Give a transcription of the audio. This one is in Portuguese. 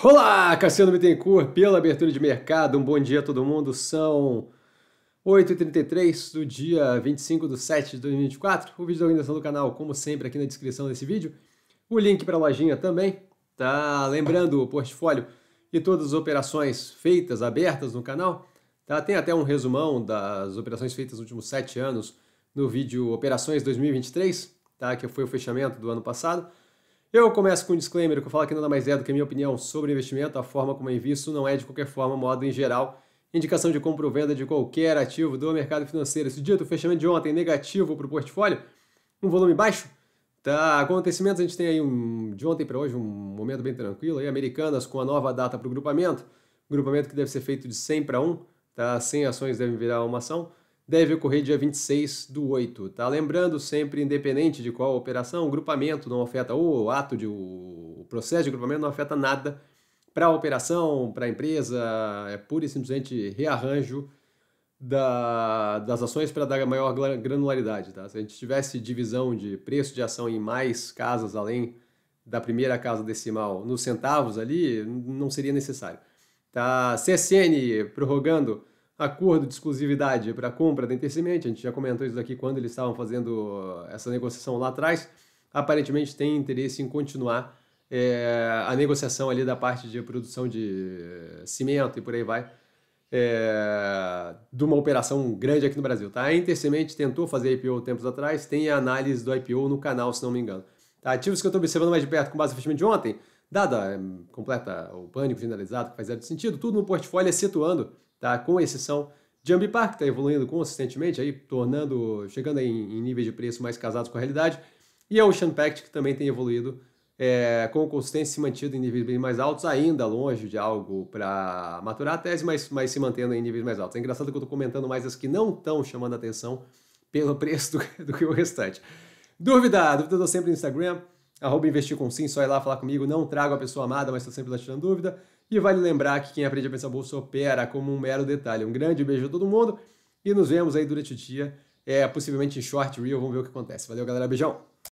Olá, Cassiano Bittencourt, pela abertura de mercado. Um bom dia a todo mundo. São 8h33 do dia 25 de 7 de 2024. O vídeo da organização do canal, como sempre, aqui na descrição desse vídeo. O link para a lojinha também, tá? Lembrando o portfólio e todas as operações feitas, abertas no canal. Tá? Tem até um resumão das operações feitas nos últimos 7 anos no vídeo Operações 2023, tá? que foi o fechamento do ano passado. Eu começo com um disclaimer que eu falo que nada mais é do que a minha opinião sobre investimento, a forma como eu invisto não é de qualquer forma, modo em geral, indicação de compra ou venda de qualquer ativo do mercado financeiro. Se dito, o fechamento de ontem negativo para o portfólio, um volume baixo. Tá, acontecimentos, a gente tem aí um, de ontem para hoje um momento bem tranquilo, aí Americanas com a nova data para o grupamento, grupamento que deve ser feito de 100 para 1, tá? 100 ações devem virar uma ação deve ocorrer dia 26 do 8. Tá? Lembrando sempre, independente de qual operação, o grupamento não afeta, o ato de. o processo de grupamento não afeta nada para a operação, para a empresa, é pura e simplesmente rearranjo da, das ações para dar maior granularidade. Tá? Se a gente tivesse divisão de preço de ação em mais casas além da primeira casa decimal nos centavos ali, não seria necessário. Tá? CSN prorrogando acordo de exclusividade para compra da Intercement, a gente já comentou isso aqui quando eles estavam fazendo eh, essa negociação lá atrás, aparentemente tem interesse em continuar é, a negociação ali da parte de produção de eh, cimento e por aí vai, é, de uma operação grande aqui no Brasil. Tá? A Intercement tentou fazer IPO tempos atrás, tem a análise do IPO no canal, se não me engano. Tá? Ativos que eu estou observando mais de perto com base no fechamento de ontem, dada completa o pânico generalizado, que faz zero de sentido, tudo no portfólio excetuando tá? com exceção de Ambipar, que está evoluindo consistentemente, aí, tornando, chegando em, em, níveis de preço mais casados com a realidade, e a Ocean Pact, que também tem evoluído é, com consistência se mantido em níveis bem mais altos, ainda longe de algo para maturar a tese, mas, mas se mantendo em níveis mais altos. É engraçado que eu estou comentando mais as que não estão chamando atenção pelo preço do, do que o restante. Dúvida, dúvida eu sempre no Instagram, arroba investir com sim, só ir lá falar comigo, não trago a pessoa amada, mas estou sempre lá tirando dúvida. E vale lembrar que quem aprende a pensar bolsa opera como um mero detalhe. Um grande beijo a todo mundo e nos vemos aí durante o dia, é, possivelmente em short reel, vamos ver o que acontece. Valeu galera, beijão!